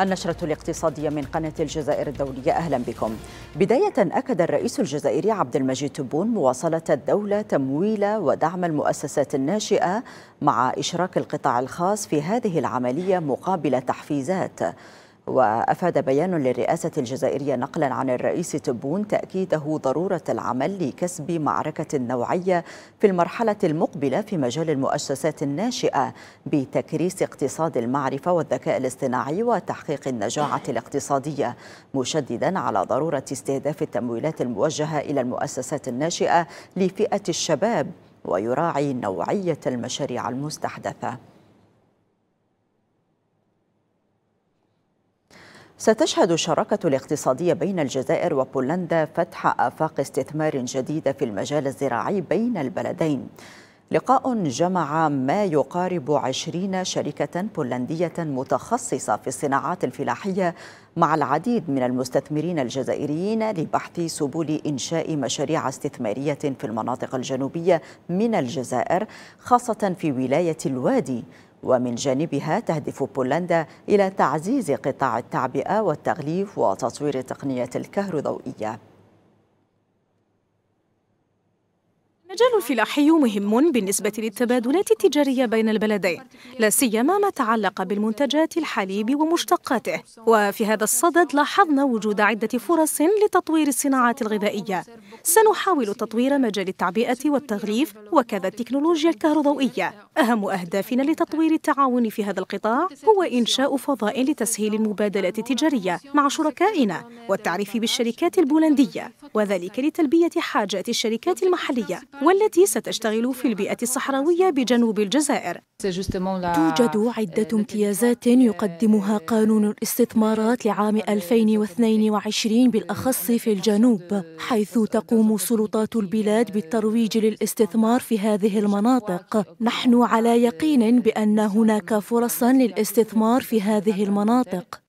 النشرة الاقتصادية من قناة الجزائر الدولية أهلا بكم بداية أكد الرئيس الجزائري عبد المجيد تبون مواصلة الدولة تمويل ودعم المؤسسات الناشئة مع إشراك القطاع الخاص في هذه العملية مقابل تحفيزات وأفاد بيان للرئاسة الجزائرية نقلا عن الرئيس تبون تأكيده ضرورة العمل لكسب معركة نوعية في المرحلة المقبلة في مجال المؤسسات الناشئة بتكريس اقتصاد المعرفة والذكاء الاصطناعي وتحقيق النجاعة الاقتصادية مشددا على ضرورة استهداف التمويلات الموجهة إلى المؤسسات الناشئة لفئة الشباب ويراعي نوعية المشاريع المستحدثة ستشهد الشراكة الاقتصادية بين الجزائر وبولندا فتح آفاق استثمار جديدة في المجال الزراعي بين البلدين لقاء جمع ما يقارب عشرين شركة بولندية متخصصة في الصناعات الفلاحية مع العديد من المستثمرين الجزائريين لبحث سبل إنشاء مشاريع استثمارية في المناطق الجنوبية من الجزائر خاصة في ولاية الوادي ومن جانبها تهدف بولندا إلى تعزيز قطاع التعبئة والتغليف وتطوير تقنية الكهروضوئية المجال الفلاحي مهم بالنسبة للتبادلات التجارية بين البلدين لا سيما ما تعلق بالمنتجات الحليب ومشتقاته وفي هذا الصدد لاحظنا وجود عدة فرص لتطوير الصناعات الغذائية سنحاول تطوير مجال التعبئة والتغليف وكذا التكنولوجيا الكهروضوئية أهم أهدافنا لتطوير التعاون في هذا القطاع هو إنشاء فضاء لتسهيل المبادلات التجارية مع شركائنا والتعريف بالشركات البولندية وذلك لتلبية حاجات الشركات المحلية والتي ستشتغل في البيئة الصحراوية بجنوب الجزائر توجد عدة امتيازات يقدمها قانون الاستثمارات لعام 2022 بالأخص في الجنوب حيث تقوم سلطات البلاد بالترويج للاستثمار في هذه المناطق نحن على يقين بأن هناك فرصا للاستثمار في هذه المناطق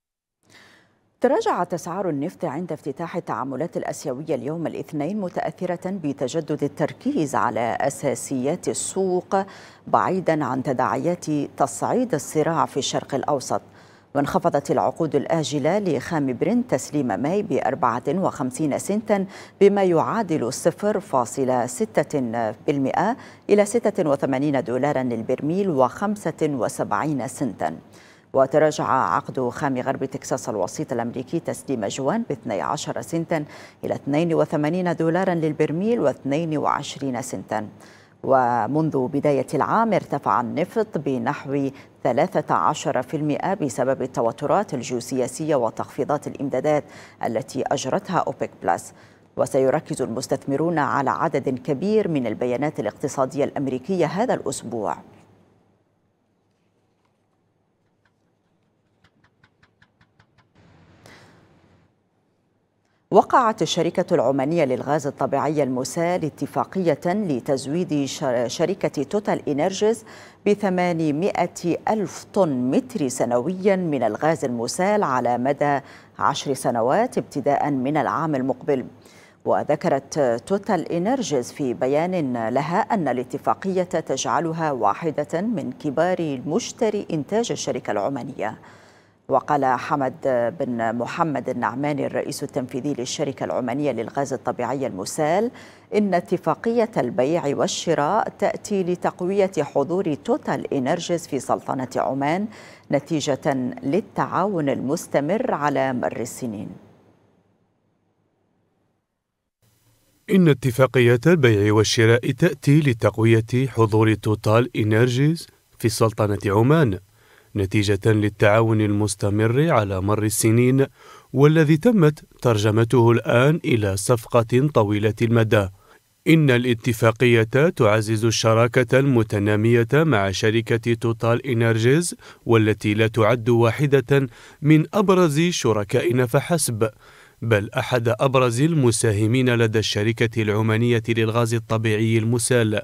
تراجعت أسعار النفط عند افتتاح التعاملات الأسيوية اليوم الاثنين متأثرة بتجدد التركيز على أساسيات السوق بعيدا عن تداعيات تصعيد الصراع في الشرق الأوسط وانخفضت العقود الآجلة لخام برنت تسليم ماي ب 54 سنتا بما يعادل 0.6% إلى 86 دولارا للبرميل و75 سنتا وتراجع عقد خام غرب تكساس الوسيط الأمريكي تسليم جوان ب 12 سنتا إلى 82 دولارا للبرميل و22 سنتا ومنذ بداية العام ارتفع النفط بنحو 13% بسبب التوترات الجيوسياسية وتخفيضات الإمدادات التي أجرتها أوبك بلس وسيركز المستثمرون على عدد كبير من البيانات الاقتصادية الأمريكية هذا الأسبوع وقعت الشركة العمانية للغاز الطبيعي المسال اتفاقية لتزويد شركة توتال إنرجيز ب 800 ألف طن متر سنويا من الغاز المسال على مدى عشر سنوات ابتداء من العام المقبل وذكرت توتال إنرجيز في بيان لها أن الاتفاقية تجعلها واحدة من كبار مشتري إنتاج الشركة العمانية وقال حمد بن محمد النعماني الرئيس التنفيذي للشركة العمانية للغاز الطبيعي المسال إن اتفاقية البيع والشراء تأتي لتقوية حضور توتال إنرجيز في سلطنة عمان نتيجة للتعاون المستمر على مر السنين إن اتفاقية البيع والشراء تأتي لتقوية حضور توتال إنرجيز في سلطنة عمان نتيجة للتعاون المستمر على مر السنين والذي تمت ترجمته الآن إلى صفقة طويلة المدى. إن الاتفاقية تعزز الشراكة المتنامية مع شركة توتال إنرجيز والتي لا تعد واحدة من أبرز شركائنا فحسب، بل أحد أبرز المساهمين لدى الشركة العمانية للغاز الطبيعي المسال.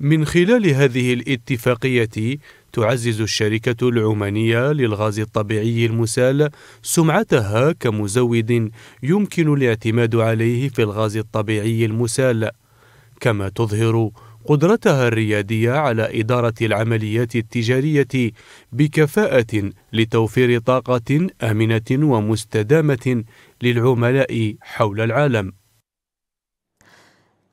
من خلال هذه الاتفاقية تعزز الشركة العمانية للغاز الطبيعي المسال سمعتها كمزود يمكن الاعتماد عليه في الغاز الطبيعي المسال، كما تظهر قدرتها الريادية على إدارة العمليات التجارية بكفاءة لتوفير طاقة آمنة ومستدامة للعملاء حول العالم.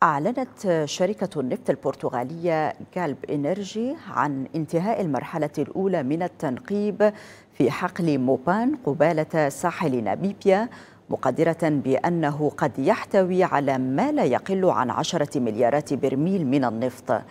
أعلنت شركة النفط البرتغالية جالب إنرجي عن انتهاء المرحلة الأولى من التنقيب في حقل موبان قبالة ساحل ناميبيا مقدرة بأنه قد يحتوي على ما لا يقل عن عشرة مليارات برميل من النفط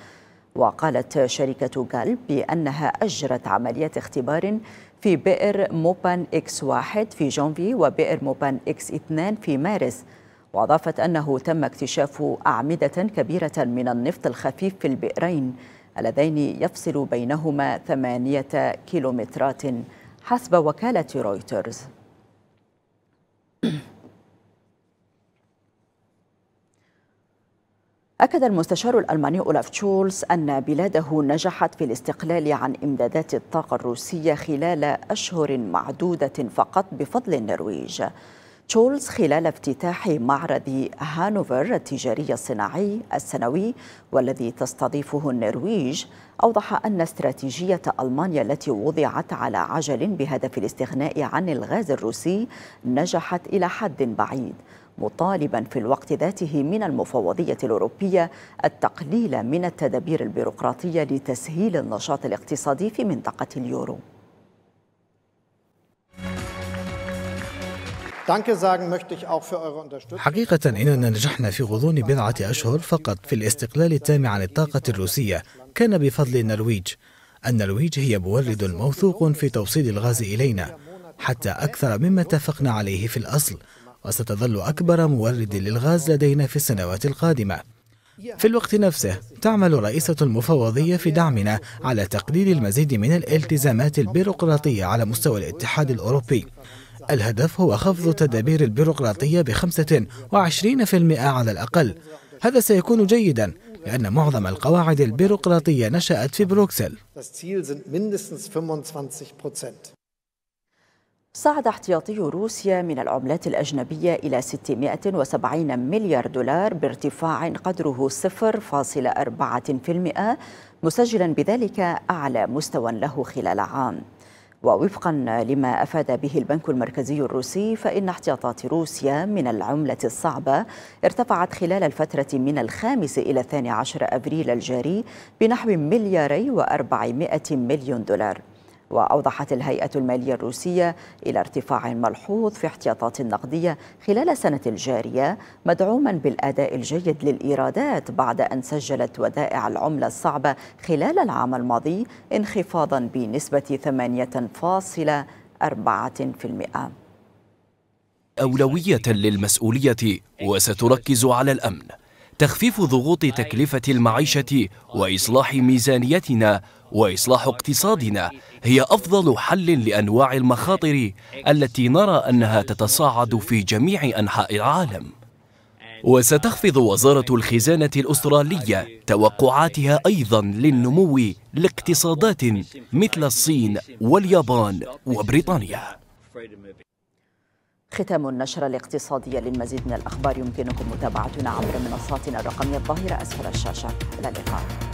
وقالت شركة جالب بأنها أجرت عملية اختبار في بئر موبان إكس واحد في جونفي وبئر موبان إكس اثنان في مارس وأضافت أنه تم اكتشاف أعمدة كبيرة من النفط الخفيف في البئرين اللذين يفصل بينهما ثمانية كيلومترات حسب وكالة رويترز أكد المستشار الألماني أولاف تشولز أن بلاده نجحت في الاستقلال عن إمدادات الطاقة الروسية خلال أشهر معدودة فقط بفضل النرويج شولز خلال افتتاح معرض هانوفر التجاري الصناعي السنوي والذي تستضيفه النرويج أوضح أن استراتيجية ألمانيا التي وضعت على عجل بهدف الاستغناء عن الغاز الروسي نجحت إلى حد بعيد مطالبا في الوقت ذاته من المفوضية الأوروبية التقليل من التدابير البيروقراطية لتسهيل النشاط الاقتصادي في منطقة اليورو حقيقة إننا نجحنا في غضون بضعة أشهر فقط في الاستقلال التام عن الطاقة الروسية كان بفضل النرويج النرويج هي مورد موثوق في توصيل الغاز إلينا حتى أكثر مما اتفقنا عليه في الأصل وستظل أكبر مورد للغاز لدينا في السنوات القادمة في الوقت نفسه تعمل رئيسة المفوضية في دعمنا على تقليل المزيد من الالتزامات البيروقراطية على مستوى الاتحاد الأوروبي الهدف هو خفض تدابير البيروقراطية ب 25% على الأقل هذا سيكون جيدا لأن معظم القواعد البيروقراطية نشأت في بروكسل صعد احتياطي روسيا من العملات الأجنبية إلى 670 مليار دولار بارتفاع قدره 0.4% مسجلا بذلك أعلى مستوى له خلال عام ووفقا لما أفاد به البنك المركزي الروسي فإن احتياطات روسيا من العملة الصعبة ارتفعت خلال الفترة من الخامس إلى الثاني عشر أبريل الجاري بنحو ملياري وأربعمائة مليون دولار وأوضحت الهيئة المالية الروسية إلى ارتفاع ملحوظ في احتياطات النقدية خلال السنة الجارية مدعوما بالأداء الجيد للإيرادات بعد أن سجلت ودائع العملة الصعبة خلال العام الماضي انخفاضا بنسبة 8.4%. أولوية للمسؤولية وستركز على الأمن تخفيف ضغوط تكلفة المعيشة وإصلاح ميزانيتنا وإصلاح اقتصادنا هي أفضل حل لأنواع المخاطر التي نرى أنها تتصاعد في جميع أنحاء العالم وستخفض وزارة الخزانة الأسترالية توقعاتها أيضا للنمو لاقتصادات مثل الصين واليابان وبريطانيا ختام النشرة الاقتصادية للمزيد من الأخبار يمكنكم متابعتنا عبر منصاتنا الرقمية الظاهرة أسفل الشاشة إلى اللقاء